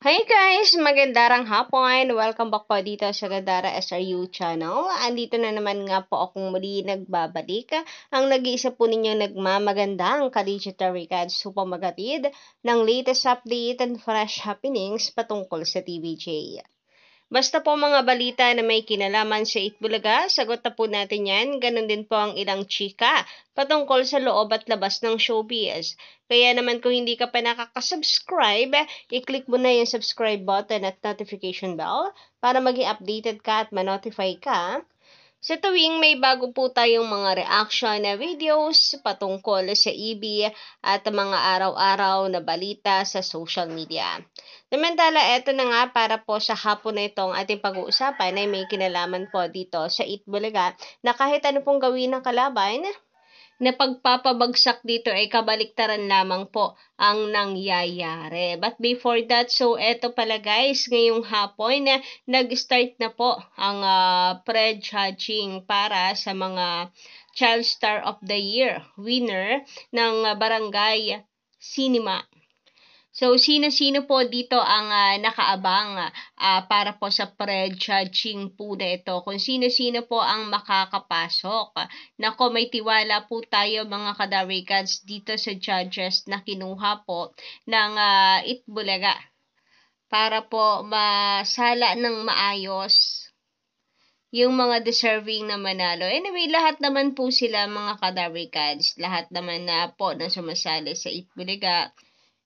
Hi guys! Magandarang hapon! Welcome back po dito sa Gandara SRU channel. Andito na naman nga po akong muli nagbabalik. Ang nag-iisa po ninyo ang Kaligitary Gods upang magatid ng latest update and fresh happenings patungkol sa TVJ. Basta po mga balita na may kinalaman sa Itbulaga, sagot na po natin yan. Ganon din po ang ilang chika patungkol sa loob at labas ng showbiz. Kaya naman kung hindi ka pa nakakasubscribe, i-click mo na yung subscribe button at notification bell para maging updated ka at manotify ka sa tuwing may bago po tayong mga reaction na videos patungkol sa EB at mga araw-araw na balita sa social media. Namantala, eto na nga para po sa hapon na itong ating pag-uusapan ay may kinalaman po dito sa Itbulaga na kahit ano pong gawin ng kalaban, na pagpapabagsak dito ay kabaliktaran lamang po ang nangyayari. But before that, so eto pala guys, ngayong hapon na eh, nag-start na po ang uh, ah, pre-judging para sa mga Child Star of the Year winner ng ah, Barangay Cinema So, sino-sino po dito ang uh, nakaabang uh, para po sa pre-judging po na ito? Kung sino-sino po ang makakapasok. Nako, may tiwala po tayo mga kadarikans dito sa judges na kinuha po ng uh, ah, Itbulaga para po masala ng maayos yung mga deserving na manalo. Anyway, lahat naman po sila mga kadarikans. Lahat naman na po na sumasali sa Itbulaga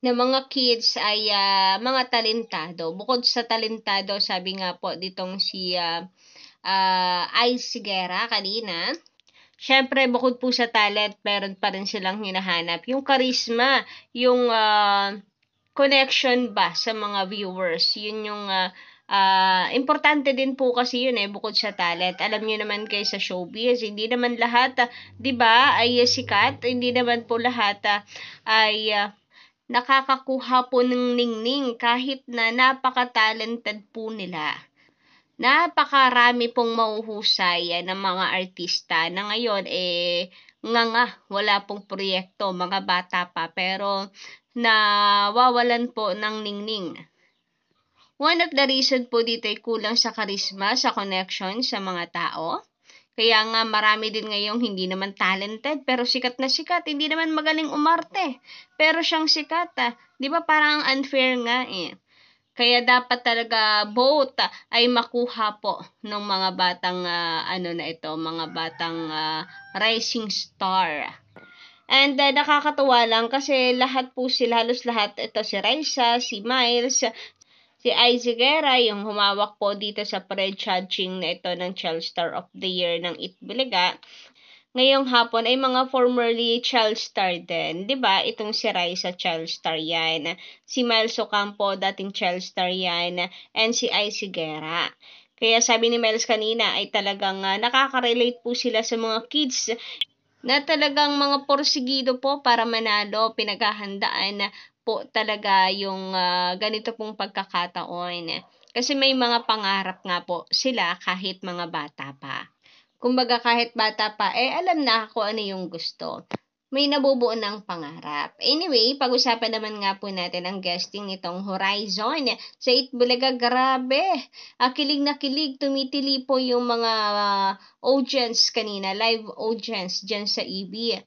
na mga kids ay uh, mga talentado. Bukod sa talentado, sabi nga po ditong si uh, uh, Ice Guerra kanina, Siyempre, bukod po sa talent, meron pa rin silang hinahanap. Yung charisma, yung uh, connection ba sa mga viewers, yun yung uh, uh, importante din po kasi yun eh, bukod sa talent. Alam niyo naman kayo sa showbiz, hindi naman lahat, uh, di ba, ay sikat, hindi naman po lahat uh, ay... Uh, nakakakuha po ng ningning kahit na napaka-talented po nila. Napakarami pong mauhusay ah, ng mga artista na ngayon eh nga nga wala pong proyekto mga bata pa pero nawawalan po ng ningning. One of the reason po dito ay kulang sa karisma, sa connection sa mga tao. Kaya nga marami din ngayong hindi naman talented pero sikat na sikat, hindi naman magaling umarte. Pero siyang sikat, ah. 'di ba? Parang unfair nga eh. Kaya dapat talaga both ah, ay makuha po ng mga batang uh, ano na ito, mga batang uh, rising star. And uh, nakakatuwa lang kasi lahat po sila, halos lahat, ito si Raisa, si Miles, Si Izzy Guerra, yung humawak po dito sa pre-judging na ito ng Child Star of the Year ng Itbulaga, ngayong hapon ay mga formerly child star din. ba diba? Itong si Raisa child star yan. Si Miles Ocampo, dating child star yan. And si Icy Guerra. Kaya sabi ni Miles kanina ay talagang uh, nakaka-relate po sila sa mga kids na talagang mga porsigido po para manalo pinaghahandaan po talaga yung uh, ganito pong pagkakataon. Eh. Kasi may mga pangarap nga po sila kahit mga bata pa. Kumbaga kahit bata pa, eh alam na ako ano yung gusto. May nabubuo ng pangarap. Anyway, pag-usapan naman nga po natin ang guesting nitong Horizon eh. sa Itbulaga. Ah, grabe! Ah, kilig na kilig, tumitili po yung mga uh, audience kanina, live audience dyan sa EB.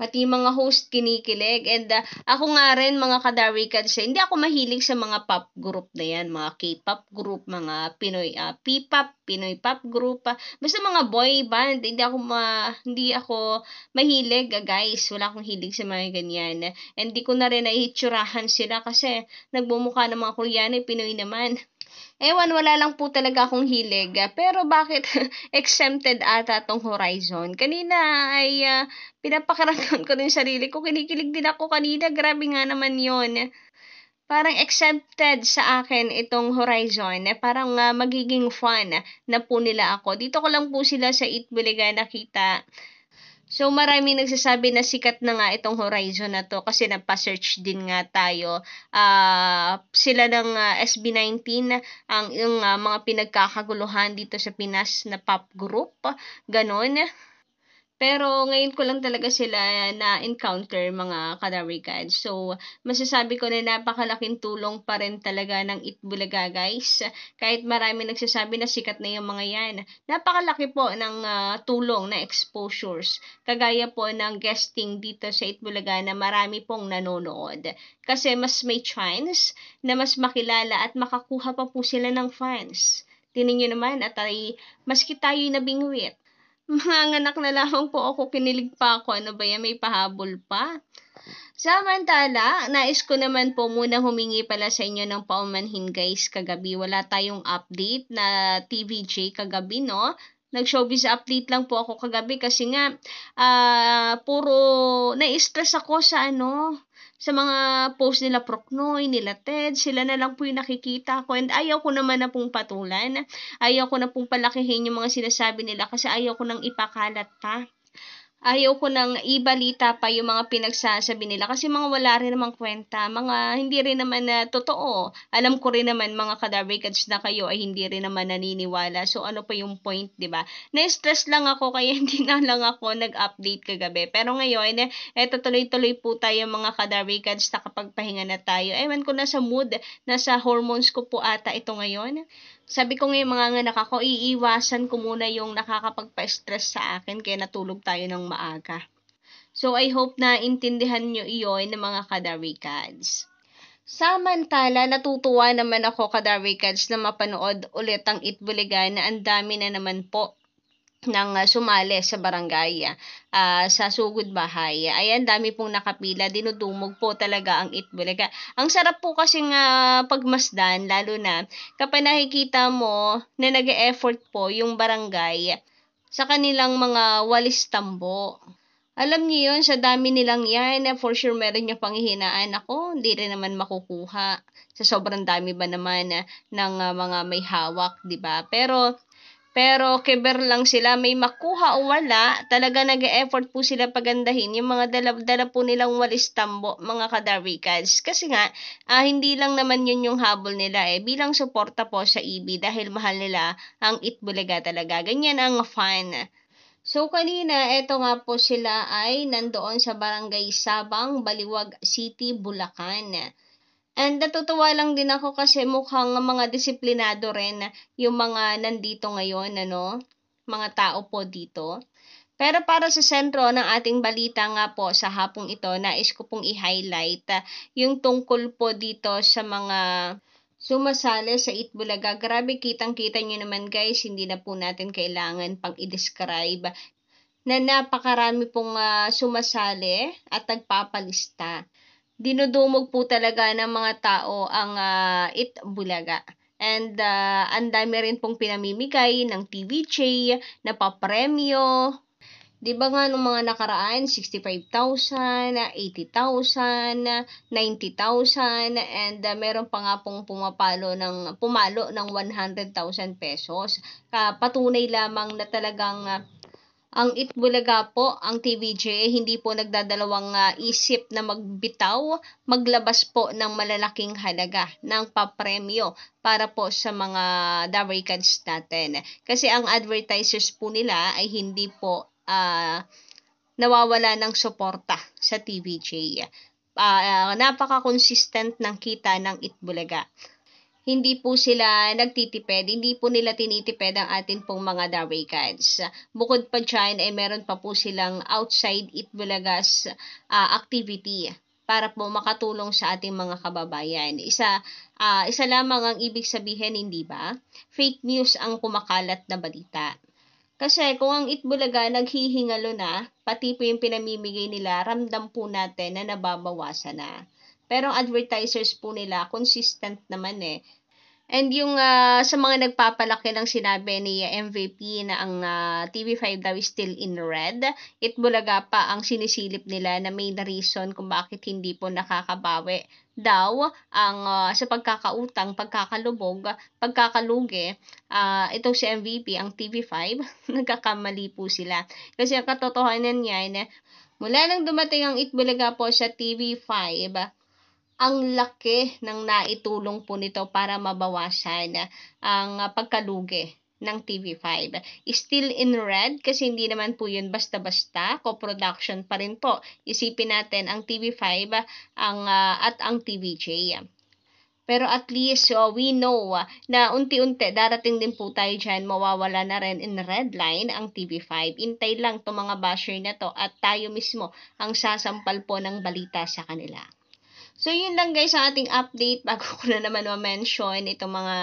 Pati mga host kinikilig. And uh, ako nga rin mga kadarwikan siya. Hindi ako mahilig sa mga pop group na yan. Mga K-pop group, mga Pinoy uh, P-pop Pinoy pop group. Basta mga boy band, hindi ako ma, hindi ako mahilig, ah, guys. Wala akong hilig sa mga ganyan. Hindi ko na rin naihitsurahan sila kasi nagmumukha ng mga Koreano, eh, Pinoy naman. Ewan, wala lang po talaga akong hilig. Pero bakit exempted ata tong Horizon? Kanina ay uh, ah, pinapakaramdam ko rin sarili ko. Kinikilig din ako kanina. Grabe nga naman yon parang exempted sa akin itong Horizon na eh, parang uh, magiging fun eh, na po nila ako. Dito ko lang po sila sa Itbuliga nakita. So marami nagsasabi na sikat na nga itong Horizon na to kasi nagpa-search din nga tayo. Uh, sila ng uh, ah, SB19 ang yung uh, mga pinagkakaguluhan dito sa Pinas na pop group, ganon. Pero ngayon ko lang talaga sila na-encounter mga Kadawikad. So, masasabi ko na napakalaking tulong pa rin talaga ng Itbulaga guys. Kahit marami nagsasabi na sikat na yung mga yan. Napakalaki po ng uh, tulong na exposures. Kagaya po ng guesting dito sa Itbulaga na marami pong nanonood. Kasi mas may chance na mas makilala at makakuha pa po sila ng fans. Tinan nyo naman at ay maski tayo'y nabingwit Manganak na lamang po ako, kinilig pa ako. Ano ba yan, may pahabol pa? Samantala, nais ko naman po muna humingi pala sa inyo ng paumanhin guys kagabi. Wala tayong update na TVJ kagabi, no? Nag-showbiz update lang po ako kagabi kasi nga uh, puro na-stress ako sa ano, sa mga post nila Proknoy, nila Ted, sila na lang po yung nakikita ko and ayaw ko naman na pong patulan. Ayaw ko na pong palakihin yung mga sinasabi nila kasi ayaw ko nang ipakalat pa ayaw ko nang ibalita pa yung mga pinagsasabi nila kasi mga wala rin namang kwenta, mga hindi rin naman na totoo. Alam ko rin naman mga kadarbikats na kayo ay hindi rin naman naniniwala. So ano pa yung point, 'di ba? Na-stress lang ako kaya hindi na lang ako nag-update kagabi. Pero ngayon, eh, eto tuloy-tuloy po tayo mga kadarbikats na kapag pahinga na tayo. Ewan ko na sa mood, nasa hormones ko po ata ito ngayon sabi ko nga mga nganak ako, iiwasan ko muna yung nakakapagpa-stress sa akin kaya natulog tayo ng maaga. So, I hope na intindihan nyo iyon ng mga kadarikads. Samantala, natutuwa naman ako kadarikads na mapanood ulit ang Itbuligan na ang dami na naman po ng uh, sumali sa barangay uh, sa sugod bahay. Ayan, dami pong nakapila. Dinudumog po talaga ang Itbulaga. Ang sarap po kasing uh, pagmasdan, lalo na kapag nakikita mo na nag effort po yung barangay sa kanilang mga walis tambo. Alam niyo yun, sa dami nilang yan, eh, for sure meron niya panghihinaan. Ako, hindi rin naman makukuha. Sa sobrang dami ba naman uh, ng uh, mga may hawak, di ba? Pero, pero keber lang sila, may makuha o wala, talaga nag effort po sila pagandahin yung mga dala-dala po nilang walis tambo, mga kadarikads. Kasi nga, ah, hindi lang naman yun yung habol nila eh, bilang suporta po sa EB dahil mahal nila ang Itbulaga talaga. Ganyan ang fan. So kanina, eto nga po sila ay nandoon sa Barangay Sabang, Baliwag City, Bulacan. And natutuwa lang din ako kasi mukhang mga disiplinado rin yung mga nandito ngayon, ano, mga tao po dito. Pero para sa sentro ng ating balita nga po sa hapong ito, nais ko pong i-highlight ah, yung tungkol po dito sa mga sumasali sa Itbulaga. Grabe kitang-kita nyo naman guys, hindi na po natin kailangan pang i-describe na napakarami pong uh, sumasali at nagpapalista dinudumog po talaga ng mga tao ang uh, ah, bulaga. And uh, ang dami rin pong pinamimigay ng TVJ, na papremyo, 'Di ba nga nung mga nakaraan 65,000, 80,000, 90,000 and uh, meron pa nga pong pumapalo ng pumalo ng 100,000 pesos. Uh, patunay lamang na talagang uh, ang Itbulaga po, ang TVJ, hindi po nagdadalawang uh, isip na magbitaw, maglabas po ng malalaking halaga ng papremyo para po sa mga Davricans natin. Kasi ang advertisers po nila ay hindi po uh, nawawala ng suporta sa TVJ. Uh, ah, napaka-consistent ng kita ng Itbulaga hindi po sila nagtitipid, hindi po nila tinitipid ang atin pong mga daway cards. Bukod pa dyan, ay eh, meron pa po silang outside Itbulagas uh, activity para po makatulong sa ating mga kababayan. Isa, uh, isa lamang ang ibig sabihin, hindi ba? Fake news ang kumakalat na balita. Kasi kung ang Itbulaga naghihingalo na, pati po yung pinamimigay nila, ramdam po natin na nababawasan na. Pero ang advertisers po nila, consistent naman eh. And yung uh, sa mga nagpapalaki ng sinabi ni MVP na ang uh, ah, TV5 daw is still in red, itbulaga pa ang sinisilip nila na main reason kung bakit hindi po nakakabawi daw ang uh, sa pagkakautang, pagkakalubog, pagkakalugi, uh, itong si MVP, ang TV5, nagkakamali po sila. Kasi ang katotohanan niya, mula nang dumating ang Itbulaga po sa TV5, ang laki ng naitulong po nito para mabawasan ang pagkalugi ng TV5. Still in red kasi hindi naman po yun basta-basta, co-production pa rin po. Isipin natin ang TV5 ang, uh, at ang TVJ. Pero at least uh, we know uh, na unti-unti darating din po tayo dyan, mawawala na rin in red line ang TV5. Intay lang to mga basher na to at tayo mismo ang sasampal po ng balita sa kanila. So, yun lang guys ang ating update bago ko na naman ma-mention itong mga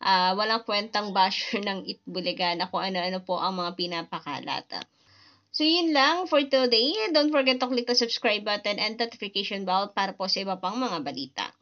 uh, walang kwentang basher ng Itbuliga na kung ano-ano po ang mga pinapakalat. So, yun lang for today. Don't forget to click the subscribe button and notification bell para po sa iba pang mga balita.